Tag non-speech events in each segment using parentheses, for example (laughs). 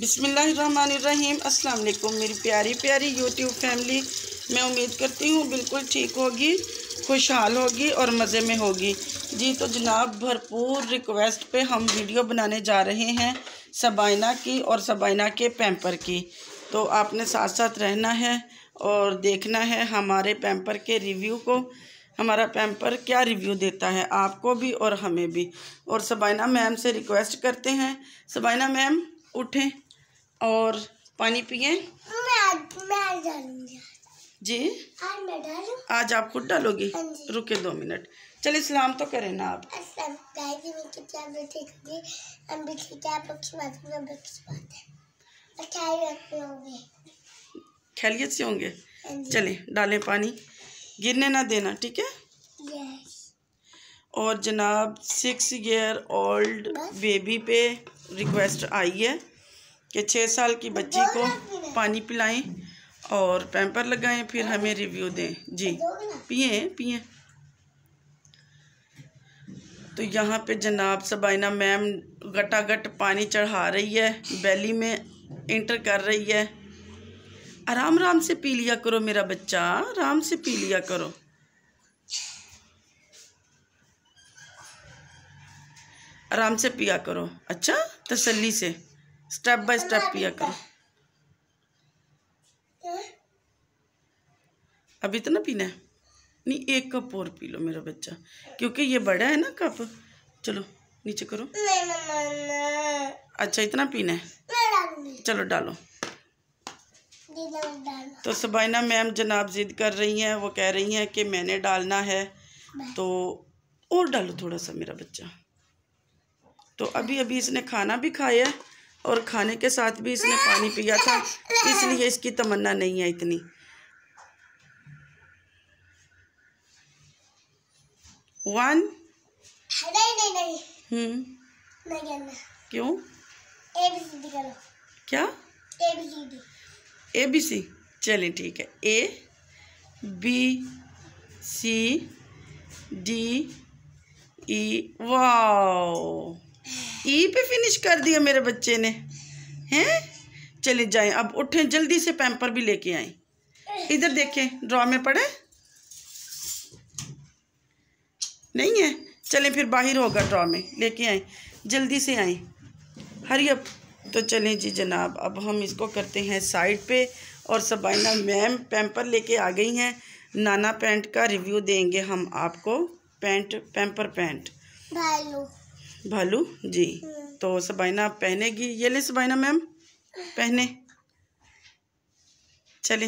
बिसमीम अल्लाम मेरी प्यारी प्यारी यूट्यूब फैमिली मैं उम्मीद करती हूँ बिल्कुल ठीक होगी खुशहाल होगी और मज़े में होगी जी तो जनाब भरपूर रिक्वेस्ट पे हम वीडियो बनाने जा रहे हैं सबाइना की और सबाइना के पैम्पर की तो आपने साथ साथ रहना है और देखना है हमारे पैम्पर के रिव्यू को हमारा पैम्पर क्या रिव्यू देता है आपको भी और हमें भी और सबाइना मैम से रिक्वेस्ट करते हैं सबाइना मैम उठें और पानी पिए जी आज मैं आज आप खुद डालोगी हाँ रुके दो मिनट चलिए सलाम तो करें ना आप खैरियत से होंगे हाँ चले डालें पानी गिरने ना देना ठीक है और जनाब सिक्स ईयर ओल्ड बेबी पे रिक्वेस्ट आई है कि छः साल की बच्ची को पानी पिलाएं और पैम्पर लगाएं फिर हमें रिव्यू दें जी पिए पिए तो यहाँ पे जनाब सबाइना मैम गटागट पानी चढ़ा रही है बैली में इंटर कर रही है आराम आराम से पी लिया करो मेरा बच्चा आराम से पी लिया करो आराम से पिया करो अच्छा तसल्ली से स्टेप बाय स्टेप पिया करो तो इतना पीना है नहीं एक कप और पी लो मेरा बच्चा क्योंकि ये बड़ा है ना कप चलो नीचे करो अच्छा इतना पीना है चलो डालो तो सबाइना मैम जनाब जिद कर रही हैं वो कह रही हैं कि मैंने डालना है तो और डालो थोड़ा सा मेरा बच्चा तो अभी अभी इसने खाना भी खाया है और खाने के साथ भी इसने पानी पिया था इसलिए इसकी तमन्ना नहीं है इतनी वन हम्म। क्यों क्या ए बी सी चलिए ठीक है A B C D E wow E पे फिनिश कर दिया मेरे बच्चे ने हैं चले जाएं अब उठें जल्दी से पैम्पर भी लेके आए इधर देखें ड्रॉ में पड़े नहीं है चलें फिर बाहर होगा ड्रॉ में लेके आए जल्दी से आए हरी अब तो चलें जी जनाब अब हम इसको करते हैं साइड पे और सबाइना मैम पैम्पर लेके आ गई हैं नाना पैंट का रिव्यू देंगे हम आपको पैंट पैम्पर पैंट भालू जी तो सबाइना पहनेगी ये ले सबाइना मैम पहने चले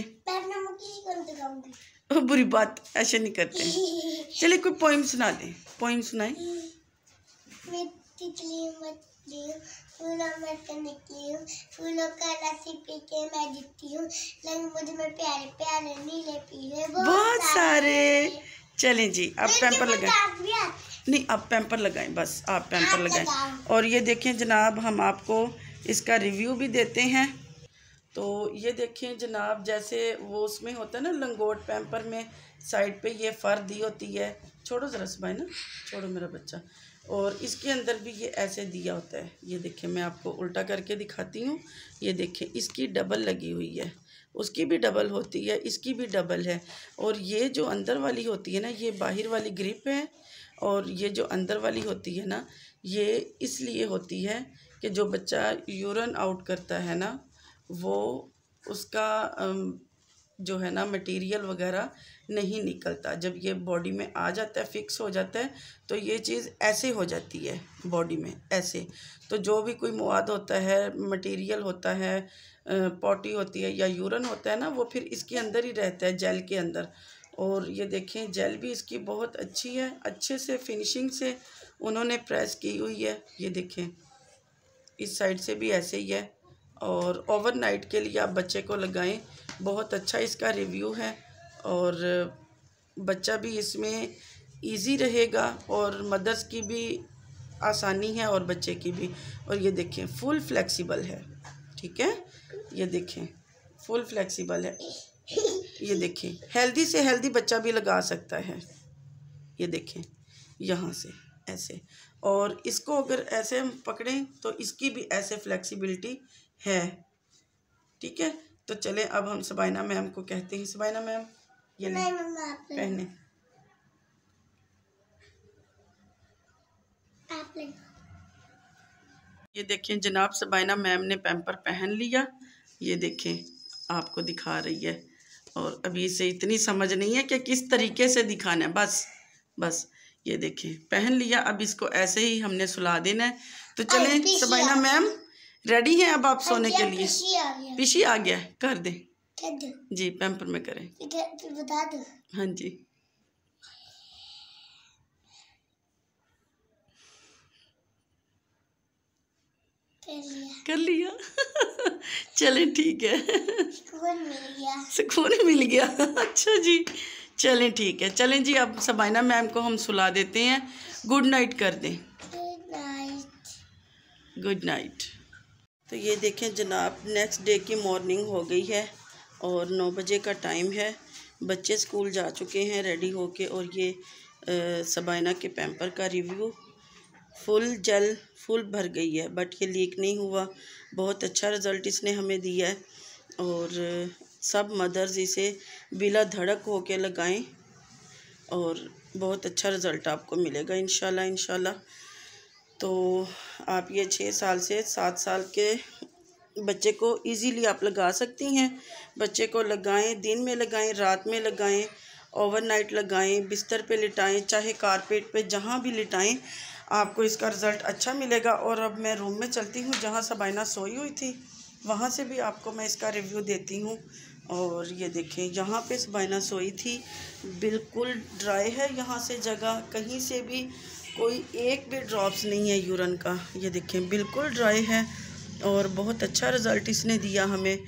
ओ बुरी बात ऐसे नहीं करते चले कोई पोइम सुना दे पोइम सुनाए फूलों का पी के मैं जीती हूँ बहुत, सारे चलें जी अब पेपर लगा नहीं आप पैम्पर लगाएं बस आप पैम्पर हाँ, लगाएं और ये देखें जनाब हम आपको इसका रिव्यू भी देते हैं तो ये देखें जनाब जैसे वो उसमें होता है ना लंगोट पैम्पर में साइड पे ये फर दी होती है छोड़ो ज़रा सुबह ना छोड़ो मेरा बच्चा और इसके अंदर भी ये ऐसे दिया होता है ये देखें मैं आपको उल्टा करके दिखाती हूँ ये देखें इसकी डबल लगी हुई है उसकी भी डबल होती है इसकी भी डबल है और ये जो अंदर वाली होती है ना ये बाहर वाली ग्रिप है और ये जो अंदर वाली होती है ना ये इसलिए होती है कि जो बच्चा यूरन आउट करता है ना वो उसका जो है ना मटेरियल वगैरह नहीं निकलता जब ये बॉडी में आ जाता है फिक्स हो जाता है तो ये चीज़ ऐसे हो जाती है बॉडी में ऐसे तो जो भी कोई मवाद होता है मटेरियल होता है पॉटी होती है या यूरन होता है ना वो फिर इसके अंदर ही रहता है जेल के अंदर और ये देखें जेल भी इसकी बहुत अच्छी है अच्छे से फिनिशिंग से उन्होंने प्रेस की हुई है ये देखें इस साइड से भी ऐसे ही है और ओवरनाइट के लिए आप बच्चे को लगाएं बहुत अच्छा इसका रिव्यू है और बच्चा भी इसमें इजी रहेगा और मदर्स की भी आसानी है और बच्चे की भी और ये देखें फुल फ्लेक्सिबल है ठीक है ये देखें फुल फ्लेक्सिबल है ये देखें हेल्दी से हेल्दी बच्चा भी लगा सकता है ये देखें यहाँ से ऐसे और इसको अगर ऐसे हम पकड़ें तो इसकी भी ऐसे फ्लेक्सिबिलिटी है ठीक है तो चले अब हम सबाइना मैम को कहते हैं सबाइना मैम ये नहीं पहने ये देखें जनाब सबाइना मैम ने पैम्पर पहन लिया ये देखें आपको दिखा रही है और अभी इसे इतनी समझ नहीं है कि किस तरीके से दिखाना है बस बस ये देखें पहन लिया अब इसको ऐसे ही हमने सुला देना है तो चले सबाइना मैम रेडी है अब आप हाँ सोने के लिए पिशी आ गया कर दे जी पैम्पर में करें बता दो हाँ जी कर लिया कर लिया (laughs) चले ठीक है सुकून मिल गया सुकून मिल गया अच्छा जी चलें ठीक है चलें जी अब सबाइना मैम को हम सुला देते हैं गुड नाइट कर दें गुड नाइट गुड नाइट तो ये देखें जनाब नेक्स्ट डे की मॉर्निंग हो गई है और नौ बजे का टाइम है बच्चे स्कूल जा चुके हैं रेडी होके और ये सबाइना के पैम्पर का रिव्यू फुल जल फुल भर गई है बट ये लीक नहीं हुआ बहुत अच्छा रिज़ल्ट इसने हमें दिया है और सब मदर्स इसे बिला धड़क के लगाएं और बहुत अच्छा रिज़ल्ट आपको मिलेगा इन इनशाला तो आप ये छः साल से सात साल के बच्चे को इजीली आप लगा सकती हैं बच्चे को लगाएं दिन में लगाएं रात में लगाएं ओवरनाइट लगाएं बिस्तर पे लिटाएं चाहे कारपेट पे जहाँ भी लिटाएं आपको इसका रिज़ल्ट अच्छा मिलेगा और अब मैं रूम में चलती हूँ जहाँ सबाइना सोई हुई थी वहाँ से भी आपको मैं इसका रिव्यू देती हूँ और ये देखें यहाँ पे सबाइना सोई थी बिल्कुल ड्राई है यहाँ से जगह कहीं से भी कोई एक भी ड्रॉप्स नहीं है यूरन का ये देखें बिल्कुल ड्राई है और बहुत अच्छा रिज़ल्ट इसने दिया हमें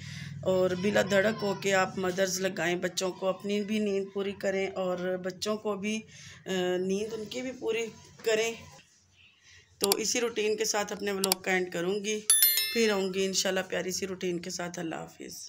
और बिला धड़क हो के आप मदर्स लगाएं बच्चों को अपनी भी नींद पूरी करें और बच्चों को भी नींद उनकी भी पूरी करें तो इसी रूटीन के साथ अपने ब्लॉग का एंड करूँगी फिर आऊँगी इन प्यारी सी रूटीन के साथ अल्लाह हाफिज़